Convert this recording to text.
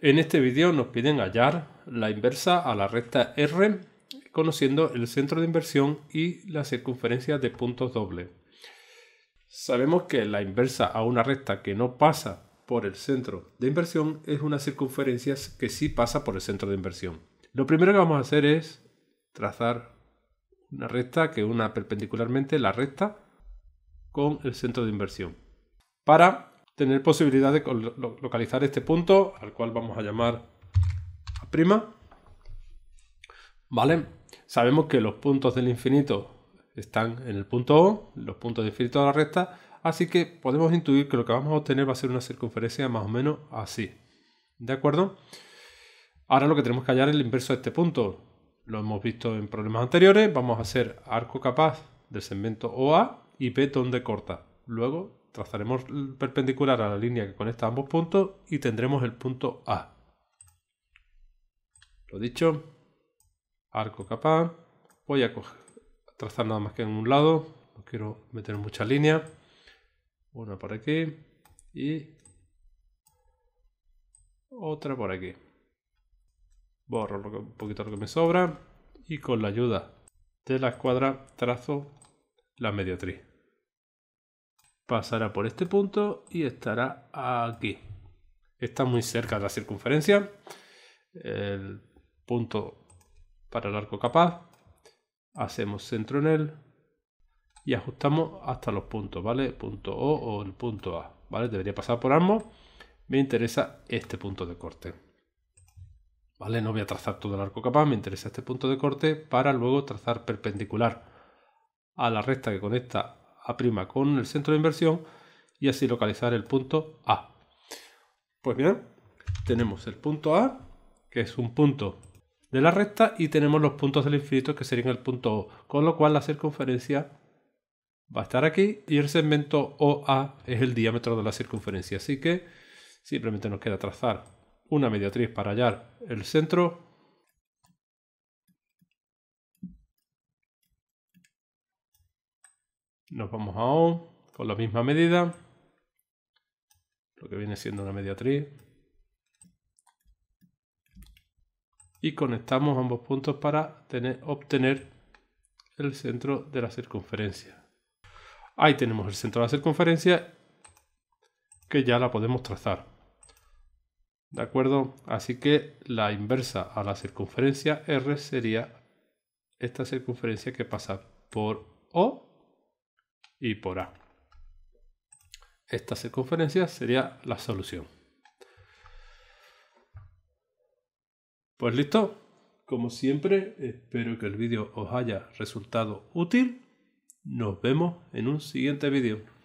En este vídeo nos piden hallar la inversa a la recta R conociendo el centro de inversión y la circunferencia de puntos dobles. Sabemos que la inversa a una recta que no pasa por el centro de inversión es una circunferencia que sí pasa por el centro de inversión. Lo primero que vamos a hacer es trazar una recta que una perpendicularmente la recta con el centro de inversión para tener posibilidad de localizar este punto, al cual vamos a llamar a prima. ¿Vale? Sabemos que los puntos del infinito están en el punto O, los puntos de infinito de la recta, así que podemos intuir que lo que vamos a obtener va a ser una circunferencia más o menos así. ¿De acuerdo? Ahora lo que tenemos que hallar es el inverso de este punto. Lo hemos visto en problemas anteriores. Vamos a hacer arco capaz del segmento OA y B donde corta. Luego trazaremos perpendicular a la línea que conecta ambos puntos y tendremos el punto A. Lo dicho, arco capaz. Voy a, trazar nada más que en un lado, no quiero meter mucha línea. Una por aquí y otra por aquí. Borro un poquito lo que me sobra y con la ayuda de la escuadra trazo la mediatriz pasará por este punto y estará aquí. Está muy cerca de la circunferencia. El punto para el arco capaz. Hacemos centro en él y ajustamos hasta los puntos, ¿vale? Punto O o el punto A, ¿vale? Debería pasar por ambos. Me interesa este punto de corte. ¿Vale? No voy a trazar todo el arco capaz, me interesa este punto de corte para luego trazar perpendicular a la recta que conecta a' con el centro de inversión y así localizar el punto A. Pues bien, tenemos el punto A, que es un punto de la recta, y tenemos los puntos del infinito, que serían el punto O, con lo cual la circunferencia va a estar aquí y el segmento OA es el diámetro de la circunferencia. Así que simplemente nos queda trazar una mediatriz para hallar el centro Nos vamos a O con la misma medida, lo que viene siendo una mediatriz. Y conectamos ambos puntos para tener, obtener el centro de la circunferencia. Ahí tenemos el centro de la circunferencia que ya la podemos trazar. ¿De acuerdo? Así que la inversa a la circunferencia R sería esta circunferencia que pasa por O y por A. Esta circunferencia sería la solución. Pues listo. Como siempre, espero que el vídeo os haya resultado útil. Nos vemos en un siguiente vídeo.